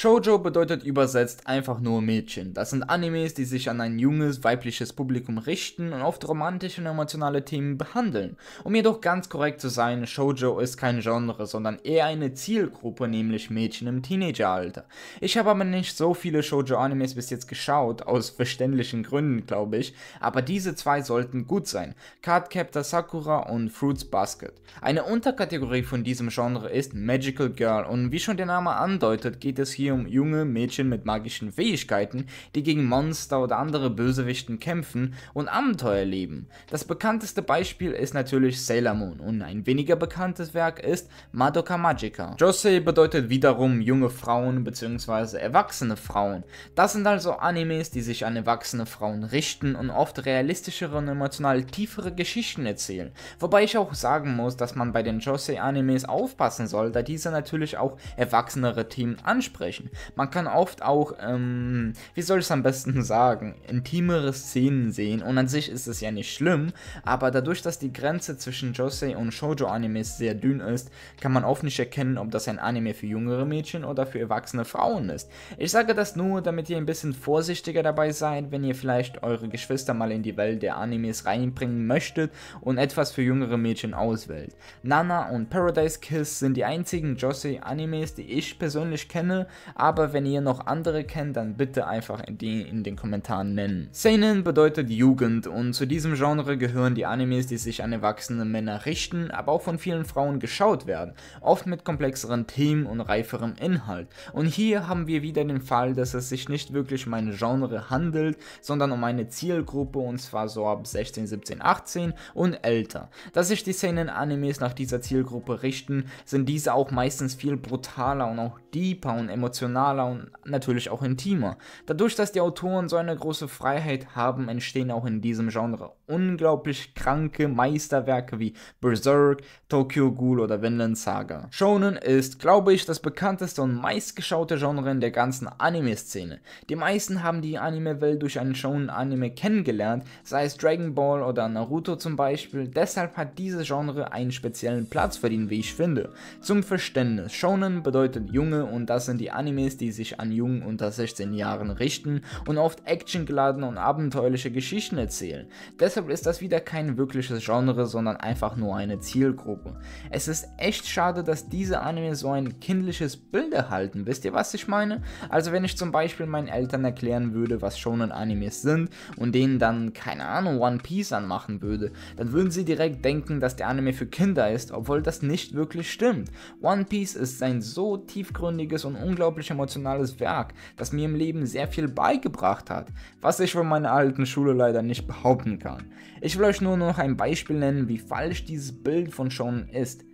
Shoujo bedeutet übersetzt einfach nur Mädchen. Das sind Animes, die sich an ein junges, weibliches Publikum richten und oft romantische und emotionale Themen behandeln. Um jedoch ganz korrekt zu sein, Shoujo ist kein Genre, sondern eher eine Zielgruppe, nämlich Mädchen im Teenageralter. Ich habe aber nicht so viele Shoujo-Animes bis jetzt geschaut, aus verständlichen Gründen, glaube ich, aber diese zwei sollten gut sein. Cardcaptor Sakura und Fruits Basket. Eine Unterkategorie von diesem Genre ist Magical Girl und wie schon der Name andeutet, geht es hier Serie junge Mädchen mit magischen Fähigkeiten, die gegen Monster oder andere Bösewichten kämpfen und Abenteuer leben. Das bekannteste Beispiel ist natürlich Sailor Moon und ein weniger bekanntes Werk ist Madoka Magica. Josei bedeutet wiederum junge Frauen bzw. erwachsene Frauen. Das sind also Animes, die sich an erwachsene Frauen richten und oft realistischere und emotional tiefere Geschichten erzählen. Wobei ich auch sagen muss, dass man bei den Josei-Animes aufpassen soll, da diese natürlich auch erwachsenere Themen ansprechen. Action. Man kann oft auch, ähm, wie soll ich es am besten sagen, intimere Szenen sehen und an sich ist es ja nicht schlimm, aber dadurch, dass die Grenze zwischen Jose und Shoujo-Animes sehr dünn ist, kann man oft nicht erkennen, ob das ein Anime für jüngere Mädchen oder für erwachsene Frauen ist. Ich sage das nur, damit ihr ein bisschen vorsichtiger dabei seid, wenn ihr vielleicht eure Geschwister mal in die Welt der Animes reinbringen möchtet und etwas für jüngere Mädchen auswählt. Nana und Paradise Kiss sind die einzigen Jose animes die ich persönlich kenne, aber wenn ihr noch andere kennt, dann bitte einfach die, in den Kommentaren nennen. Seinen bedeutet Jugend und zu diesem Genre gehören die Animes, die sich an erwachsene Männer richten, aber auch von vielen Frauen geschaut werden, oft mit komplexeren Themen und reiferem Inhalt. Und hier haben wir wieder den Fall, dass es sich nicht wirklich um ein Genre handelt, sondern um eine Zielgruppe und zwar so ab 16, 17, 18 und älter. Dass sich die Seinen-Animes nach dieser Zielgruppe richten, sind diese auch meistens viel brutaler und auch deeper und emotionaler emotionaler und natürlich auch intimer. Dadurch, dass die Autoren so eine große Freiheit haben, entstehen auch in diesem Genre unglaublich kranke Meisterwerke wie Berserk, Tokyo Ghoul oder Vinland Saga. Shonen ist, glaube ich, das bekannteste und meistgeschaute Genre in der ganzen Anime-Szene. Die meisten haben die Anime-Welt durch einen Shonen-Anime kennengelernt, sei es Dragon Ball oder Naruto zum Beispiel, deshalb hat dieses Genre einen speziellen Platz verdient, wie ich finde. Zum Verständnis, Shonen bedeutet Junge und das sind die Animes, die sich an Jungen unter 16 Jahren richten und oft actiongeladen und abenteuerliche Geschichten erzählen. Deshalb Impossible ist das wieder kein wirkliches Genre, sondern einfach nur eine Zielgruppe. Es ist echt schade, dass diese Anime so ein kindliches Bild erhalten, wisst ihr was ich meine? Also wenn ich zum Beispiel meinen Eltern erklären würde, was Shonen-Animes sind und denen dann, keine Ahnung, One Piece anmachen würde, dann würden sie direkt denken, dass der Anime für Kinder ist, obwohl das nicht wirklich stimmt. One Piece ist ein so tiefgründiges und unglaublich emotionales Werk, das mir im Leben sehr viel beigebracht hat, was ich von meiner alten Schule leider nicht behaupten kann. Ich will euch nur noch ein Beispiel nennen, wie falsch dieses Bild von Shonen ist.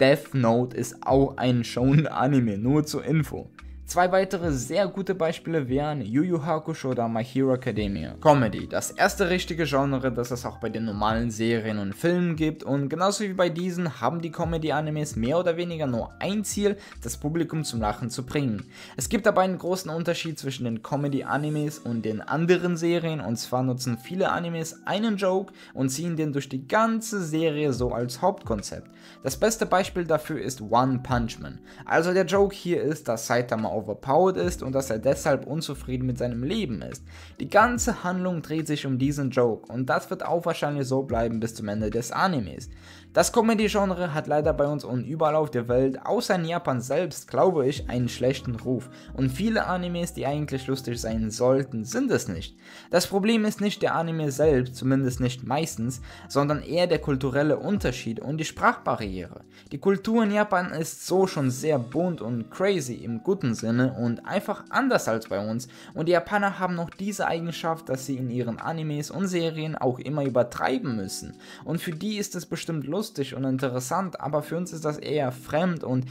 Death Note ist auch ein Shonen-Anime, nur zur Info. Zwei weitere sehr gute Beispiele wären Yu Yu Hakusho oder My Hero Academia. Comedy, das erste richtige Genre, das es auch bei den normalen Serien und Filmen gibt und genauso wie bei diesen haben die Comedy-Animes mehr oder weniger nur ein Ziel, das Publikum zum Lachen zu bringen. Es gibt aber einen großen Unterschied zwischen den Comedy-Animes und den anderen Serien und zwar nutzen viele Animes einen Joke und ziehen den durch die ganze Serie so als Hauptkonzept. Das beste Beispiel dafür ist One Punch Man. Also der Joke hier ist, dass Saitama overpowered ist und dass er deshalb unzufrieden mit seinem Leben ist. Die ganze Handlung dreht sich um diesen Joke und das wird auch wahrscheinlich so bleiben bis zum Ende des Animes. Das Comedy-Genre hat leider bei uns und überall auf der Welt, außer in Japan selbst, glaube ich, einen schlechten Ruf. Und viele Animes, die eigentlich lustig sein sollten, sind es nicht. Das Problem ist nicht der Anime selbst, zumindest nicht meistens, sondern eher der kulturelle Unterschied und die Sprachbarriere. Die Kultur in Japan ist so schon sehr bunt und crazy im guten Sinne und einfach anders als bei uns. Und die Japaner haben noch diese Eigenschaft, dass sie in ihren Animes und Serien auch immer übertreiben müssen. Und für die ist es bestimmt lustig lustig und interessant, aber für uns ist das eher fremd und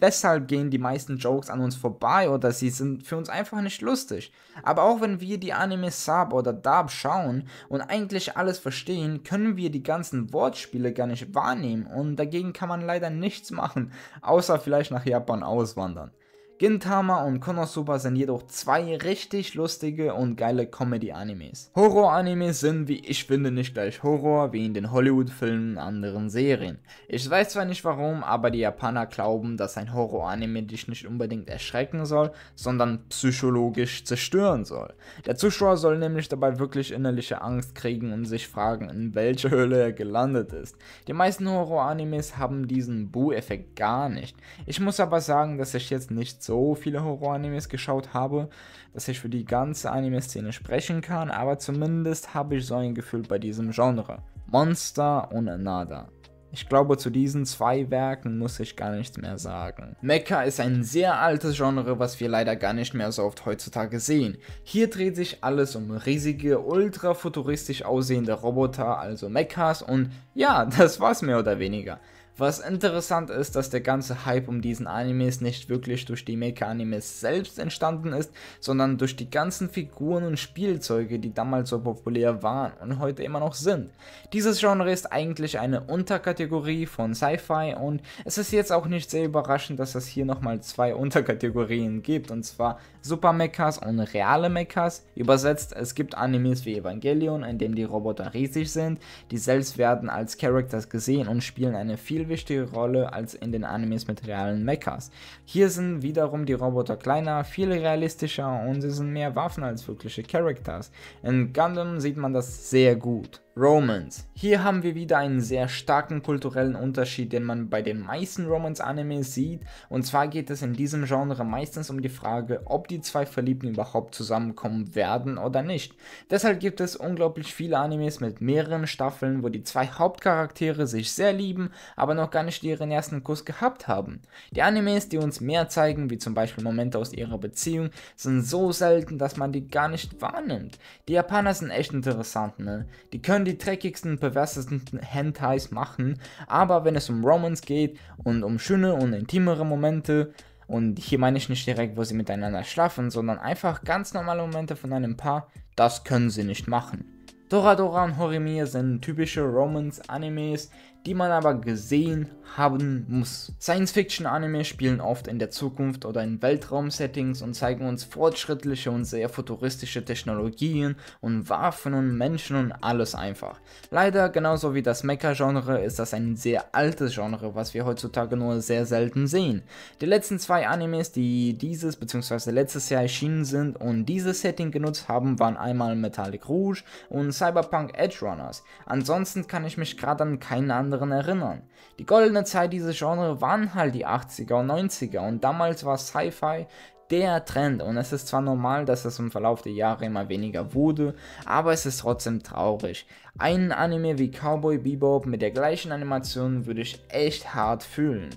deshalb gehen die meisten Jokes an uns vorbei oder sie sind für uns einfach nicht lustig. Aber auch wenn wir die Anime Sub oder Dab schauen und eigentlich alles verstehen, können wir die ganzen Wortspiele gar nicht wahrnehmen und dagegen kann man leider nichts machen, außer vielleicht nach Japan auswandern. Gintama und Konosuba sind jedoch zwei richtig lustige und geile Comedy-Animes. Horror-Animes sind, wie ich finde, nicht gleich Horror wie in den Hollywood-Filmen und anderen Serien. Ich weiß zwar nicht warum, aber die Japaner glauben, dass ein Horror-Anime dich nicht unbedingt erschrecken soll, sondern psychologisch zerstören soll. Der Zuschauer soll nämlich dabei wirklich innerliche Angst kriegen und sich fragen, in welche Höhle er gelandet ist. Die meisten Horror-Animes haben diesen Bu-Effekt gar nicht. Ich muss aber sagen, dass ich jetzt nichts so viele Horror-Animes geschaut habe, dass ich für die ganze Anime-Szene sprechen kann, aber zumindest habe ich so ein Gefühl bei diesem Genre. Monster und Nada. Ich glaube, zu diesen zwei Werken muss ich gar nichts mehr sagen. Mecha ist ein sehr altes Genre, was wir leider gar nicht mehr so oft heutzutage sehen. Hier dreht sich alles um riesige, ultra futuristisch aussehende Roboter, also Mechas und ja, das war's mehr oder weniger. Was interessant ist, dass der ganze Hype um diesen Animes nicht wirklich durch die Mecha-Animes selbst entstanden ist, sondern durch die ganzen Figuren und Spielzeuge, die damals so populär waren und heute immer noch sind. Dieses Genre ist eigentlich eine Unterkategorie von Sci-Fi und es ist jetzt auch nicht sehr überraschend, dass es hier nochmal zwei Unterkategorien gibt, und zwar Super Mechas und reale Mechas. Übersetzt, es gibt Animes wie Evangelion, in dem die Roboter riesig sind, die selbst werden als Characters gesehen und spielen eine viel wichtige Rolle als in den Animes mit realen Mechas. Hier sind wiederum die Roboter kleiner, viel realistischer und sie sind mehr Waffen als wirkliche Characters. In Gundam sieht man das sehr gut. Romans. Hier haben wir wieder einen sehr starken kulturellen Unterschied, den man bei den meisten Romance-Animes sieht. Und zwar geht es in diesem Genre meistens um die Frage, ob die zwei Verliebten überhaupt zusammenkommen werden oder nicht. Deshalb gibt es unglaublich viele Animes mit mehreren Staffeln, wo die zwei Hauptcharaktere sich sehr lieben, aber noch gar nicht ihren ersten Kuss gehabt haben. Die Animes, die uns mehr zeigen, wie zum Beispiel Momente aus ihrer Beziehung, sind so selten, dass man die gar nicht wahrnimmt. Die Japaner sind echt interessant, ne? Die können die dreckigsten, perversesten Hentais machen, aber wenn es um Romance geht und um schöne und intimere Momente, und hier meine ich nicht direkt, wo sie miteinander schlafen, sondern einfach ganz normale Momente von einem Paar, das können sie nicht machen. Toradora und Horimiya sind typische Romance-Animes, die man aber gesehen haben muss. science fiction animes spielen oft in der Zukunft oder in Weltraum-Settings und zeigen uns fortschrittliche und sehr futuristische Technologien und Waffen und Menschen und alles einfach. Leider, genauso wie das Mecha-Genre, ist das ein sehr altes Genre, was wir heutzutage nur sehr selten sehen. Die letzten zwei Animes, die dieses bzw. letztes Jahr erschienen sind und dieses Setting genutzt haben, waren einmal Metallic Rouge und Cyberpunk Edge Runners. Ansonsten kann ich mich gerade an keinen anderen erinnern. Die goldene Zeit dieses Genres waren halt die 80er und 90er und damals war Sci-Fi der Trend und es ist zwar normal, dass es im Verlauf der Jahre immer weniger wurde, aber es ist trotzdem traurig. Einen Anime wie Cowboy Bebop mit der gleichen Animation würde ich echt hart fühlen.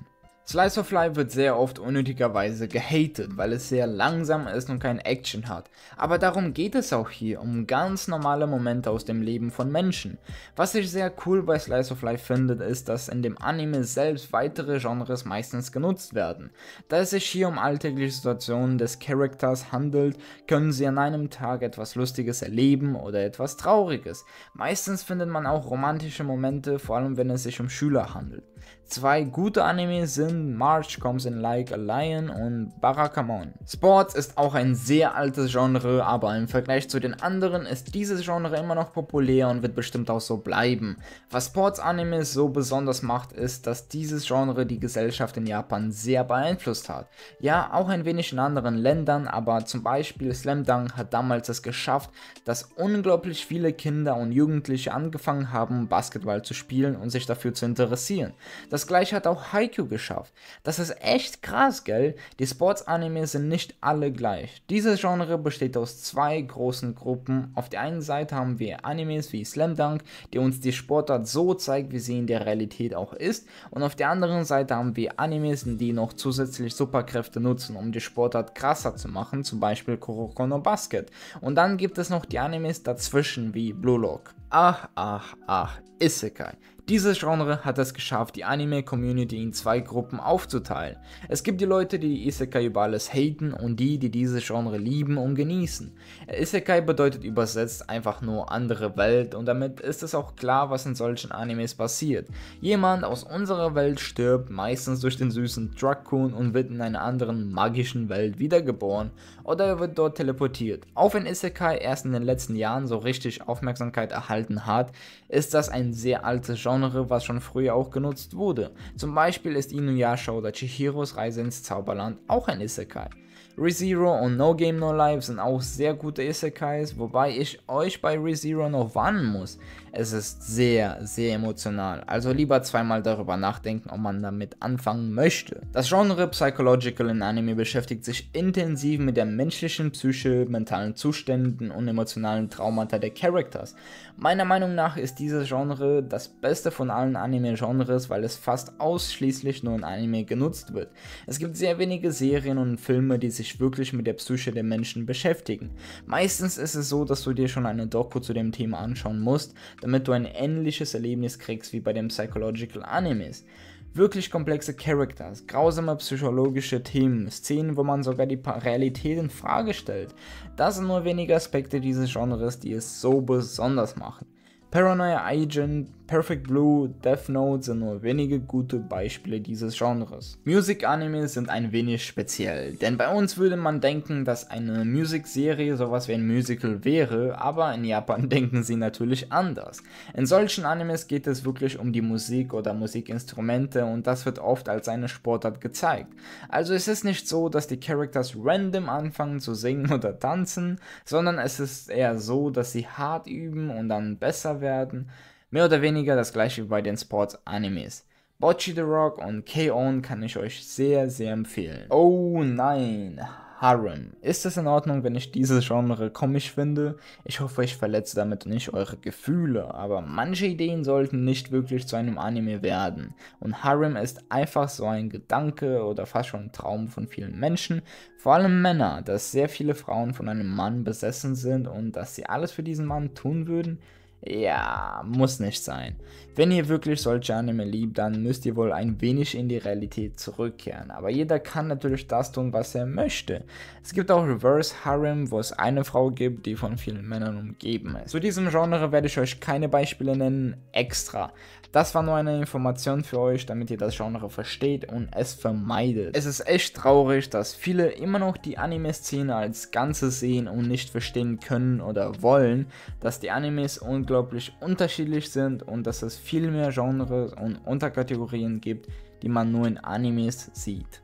Slice of Life wird sehr oft unnötigerweise gehatet, weil es sehr langsam ist und kein Action hat. Aber darum geht es auch hier, um ganz normale Momente aus dem Leben von Menschen. Was ich sehr cool bei Slice of Life finde, ist, dass in dem Anime selbst weitere Genres meistens genutzt werden. Da es sich hier um alltägliche Situationen des Charakters handelt, können sie an einem Tag etwas Lustiges erleben oder etwas Trauriges. Meistens findet man auch romantische Momente, vor allem wenn es sich um Schüler handelt. Zwei gute Anime sind March Comes in Like a Lion und Barakamon. Sports ist auch ein sehr altes Genre, aber im Vergleich zu den anderen ist dieses Genre immer noch populär und wird bestimmt auch so bleiben. Was sports Anime so besonders macht, ist, dass dieses Genre die Gesellschaft in Japan sehr beeinflusst hat. Ja, auch ein wenig in anderen Ländern, aber zum Beispiel Slam Dunk hat damals es geschafft, dass unglaublich viele Kinder und Jugendliche angefangen haben, Basketball zu spielen und sich dafür zu interessieren. Das das gleiche hat auch Haiku geschafft. Das ist echt krass, gell? Die Sports-Anime sind nicht alle gleich. Dieses Genre besteht aus zwei großen Gruppen. Auf der einen Seite haben wir Animes wie Slam Dunk, die uns die Sportart so zeigt, wie sie in der Realität auch ist. Und auf der anderen Seite haben wir Animes, die noch zusätzlich Superkräfte nutzen, um die Sportart krasser zu machen, zum Beispiel Kurokono Basket. Und dann gibt es noch die Animes dazwischen wie Blue Lock. Ach, ach, ach, Isekai. Dieses Genre hat es geschafft, die Anime-Community in zwei Gruppen aufzuteilen. Es gibt die Leute, die Isekai über alles haten und die, die dieses Genre lieben und genießen. Isekai bedeutet übersetzt einfach nur andere Welt und damit ist es auch klar, was in solchen Animes passiert. Jemand aus unserer Welt stirbt meistens durch den süßen Draccoon und wird in einer anderen magischen Welt wiedergeboren oder er wird dort teleportiert. Auch wenn Isekai erst in den letzten Jahren so richtig Aufmerksamkeit erhalten gehalten hat, ist das ein sehr altes Genre, was schon früher auch genutzt wurde. Zum Beispiel ist Inuyasha oder Chihiros Reise ins Zauberland auch ein Isekai. ReZero und No Game No Life sind auch sehr gute Isekais, wobei ich euch bei ReZero noch warnen muss. Es ist sehr, sehr emotional. Also lieber zweimal darüber nachdenken, ob man damit anfangen möchte. Das Genre Psychological in Anime beschäftigt sich intensiv mit der menschlichen Psyche, mentalen Zuständen und emotionalen Traumata der Characters. Meiner Meinung nach ist dieses Genre das beste von allen Anime-Genres, weil es fast ausschließlich nur in Anime genutzt wird. Es gibt sehr wenige Serien und Filme, die sich wirklich mit der Psyche der Menschen beschäftigen. Meistens ist es so, dass du dir schon eine Doku zu dem Thema anschauen musst, damit du ein ähnliches Erlebnis kriegst wie bei den Psychological Animes. Wirklich komplexe Characters, grausame psychologische Themen, Szenen, wo man sogar die Realität in Frage stellt. Das sind nur wenige Aspekte dieses Genres, die es so besonders machen. Paranoia Agent Perfect Blue, Death Note sind nur wenige gute Beispiele dieses Genres. Music-Animes sind ein wenig speziell, denn bei uns würde man denken, dass eine Music-Serie sowas wie ein Musical wäre, aber in Japan denken sie natürlich anders. In solchen Animes geht es wirklich um die Musik oder Musikinstrumente und das wird oft als eine Sportart gezeigt. Also es ist nicht so, dass die Characters random anfangen zu singen oder tanzen, sondern es ist eher so, dass sie hart üben und dann besser werden. Mehr oder weniger das gleiche wie bei den Sports-Animes. Bocchi the Rock und K-On kann ich euch sehr, sehr empfehlen. Oh nein, Harem. Ist es in Ordnung, wenn ich dieses Genre komisch finde? Ich hoffe, ich verletze damit nicht eure Gefühle, aber manche Ideen sollten nicht wirklich zu einem Anime werden. Und Harem ist einfach so ein Gedanke oder fast schon ein Traum von vielen Menschen, vor allem Männer, dass sehr viele Frauen von einem Mann besessen sind und dass sie alles für diesen Mann tun würden, ja, muss nicht sein. Wenn ihr wirklich solche Anime liebt, dann müsst ihr wohl ein wenig in die Realität zurückkehren. Aber jeder kann natürlich das tun, was er möchte. Es gibt auch Reverse Harem, wo es eine Frau gibt, die von vielen Männern umgeben ist. Zu diesem Genre werde ich euch keine Beispiele nennen, extra. Das war nur eine Information für euch, damit ihr das Genre versteht und es vermeidet. Es ist echt traurig, dass viele immer noch die Anime-Szene als Ganze sehen und nicht verstehen können oder wollen, dass die Animes und unglaublich unterschiedlich sind und dass es viel mehr Genres und Unterkategorien gibt, die man nur in Animes sieht.